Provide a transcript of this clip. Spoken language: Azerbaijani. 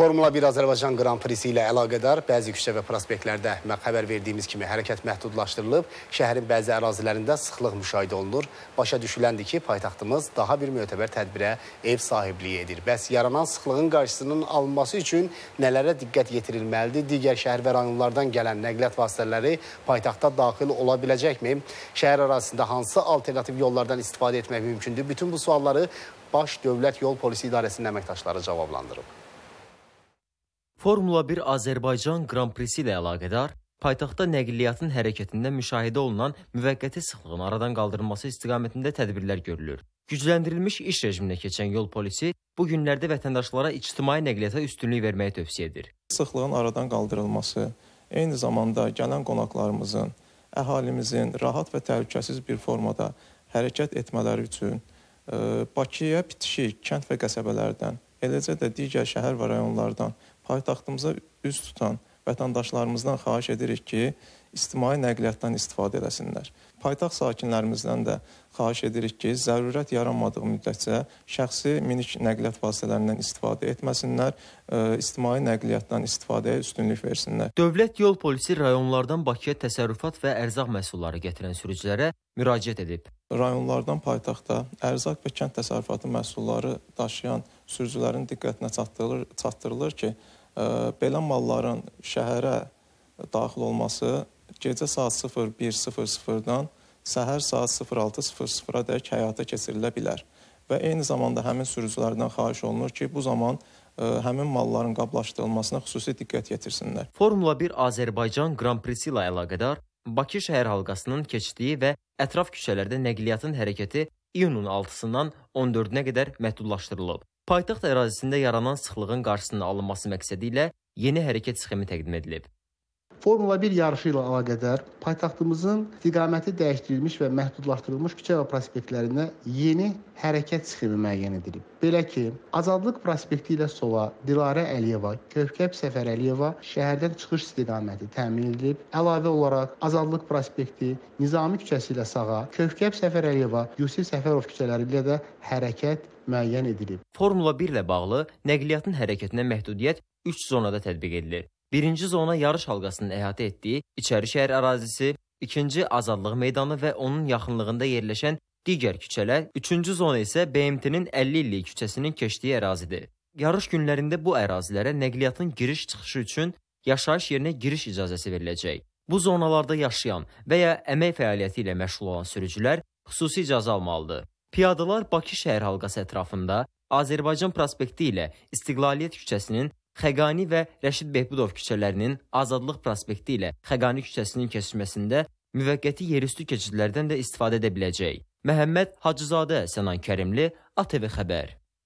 Formula 1 Azərbaycan Qran Prisi ilə əlaqədar bəzi küçə və prospektlərdə xəbər verdiyimiz kimi hərəkət məhdudlaşdırılıb, şəhərin bəzi ərazilərində sıxlıq müşahidə olunur. Başa düşüləndir ki, paytaxtımız daha bir mötəbər tədbirə ev sahibliyi edir. Bəs yaranan sıxlığın qarşısının alınması üçün nələrə diqqət yetirilməlidir? Digər şəhər və rayonlardan gələn nəqliyyat vasitələri paytaxta daxil ola biləcəkmi? Şəhər ərazisində hansı alternativ yollardan istifadə etmək mümkündür? Bütün bu sualları Baş Dövlət Yol Polisi İdarəsinin əməkdaşları cavablandırıb. Formula 1 Azərbaycan Qran Prisi ilə əlaqədar paytaxtda nəqliyyatın hərəkətində müşahidə olunan müvəqqəti sıxlığın aradan qaldırılması istiqamətində tədbirlər görülür. Gücləndirilmiş iş rejiminə keçən yol polisi bu günlərdə vətəndaşlara ictimai nəqliyyata üstünlük verməyi tövsiyə edir. Sıxlığın aradan qaldırılması eyni zamanda gələn qonaqlarımızın, əhalimizin rahat və təhlükəsiz bir formada hərəkət etmələri üçün e, Bakıya bitişik kənd və qəsəbələrdən eləcə də digər şəhər və rayonlardan paytaxtımıza üz tutan vətəndaşlarımızdan xahiş edirik ki, ictimai nəqliyyatdan istifadə eləsinlər. Paytaxt sakinlərimizdən də xahiş edirik ki, zərurət yaranmadığı müddətcə şəxsi minik nəqliyyat vasitələrindən istifadə etməsinlər, e, ictimai nəqliyyatdan istifadəyə üstünlük versinlər. Dövlət Yol Polisi rayonlardan Bakıya təsərrüfat və ərzaq məhsulları gətirən sürücülərə müraciət edib. Rayonlardan paytaxta ərzaq və kənd təsərrüfatı məhsulları daşıyan sürücülərin diqqətinə çatdırılır, çatdırılır ki, e, belə malların şəhərə daxil olması gecə saat 01:00-dan səhər saat 06:00-a dək həyata keçirilə bilər. Və eyni zamanda həmin sürücülərdən xahiş olunur ki, bu zaman ə, e, həmin malların qablaşdırılmasına xüsusi diqqət yetirsinlər. Formula 1 Azərbaycan Qran Prisi ilə əlaqədar Bakı şəhər halqasının keçdiyi və ətraf küçələrdə nəqliyyatın hərəkəti iyunun 6-sından 14-nə qədər məhdudlaşdırılıb. Paytaxt ərazisində yaranan sıxlığın qarşısının alınması məqsədi ilə yeni hərəkət sxemi təqdim edilib. Formula 1 yarışı ilə əlaqədar paytaxtımızın istiqaməti dəyişdirilmiş və məhdudlaşdırılmış küçə və prospektlərində yeni hərəkət sxemi müəyyən edilib. Belə ki, Azadlıq prospekti ilə sola Dilarə Əliyeva, Kövkəb Səfərəliyeva şəhərdən çıxış istiqaməti təmin edilib. Əlavə olaraq Azadlıq prospekti Nizami küçəsi ilə sağa, Kövkəb Səfərəliyeva, Yusif Səfərov küçələri ilə də hərəkət müəyyən edilib. Formula 1 ilə bağlı nəqliyyatın hərəkətinə məhdudiyyət 3 zonada tətbiq edilir. Birinci zona yarış halqasının əhatə etdiyi İçəri şəhər ərazisi, ikinci Azadlıq meydanı və onun yaxınlığında yerləşən digər küçələr, üçüncü zona isə BMT-nin 50 illik küçəsinin keçdiyi ərazidir. Yarış günlərində bu ərazilərə nəqliyyatın giriş-çıxışı üçün yaşayış yerinə giriş icazəsi veriləcək. Bu zonalarda yaşayan və ya əmək fəaliyyəti ilə məşğul olan sürücülər xüsusi icazə almalıdır. Piyadalar Bakı şəhər halqası ətrafında Azərbaycan prospekti ilə İstiqlaliyyət küçəsinin Xəqani və Rəşid Behbudov küçələrinin Azadlıq prospekti ilə Xəqani küçəsinin kəsişməsində müvəqqəti yerüstü keçidlərdən də istifadə edə biləcək. Məhəmməd Hacızadə, Sənan Kərimli, ATV xəbər.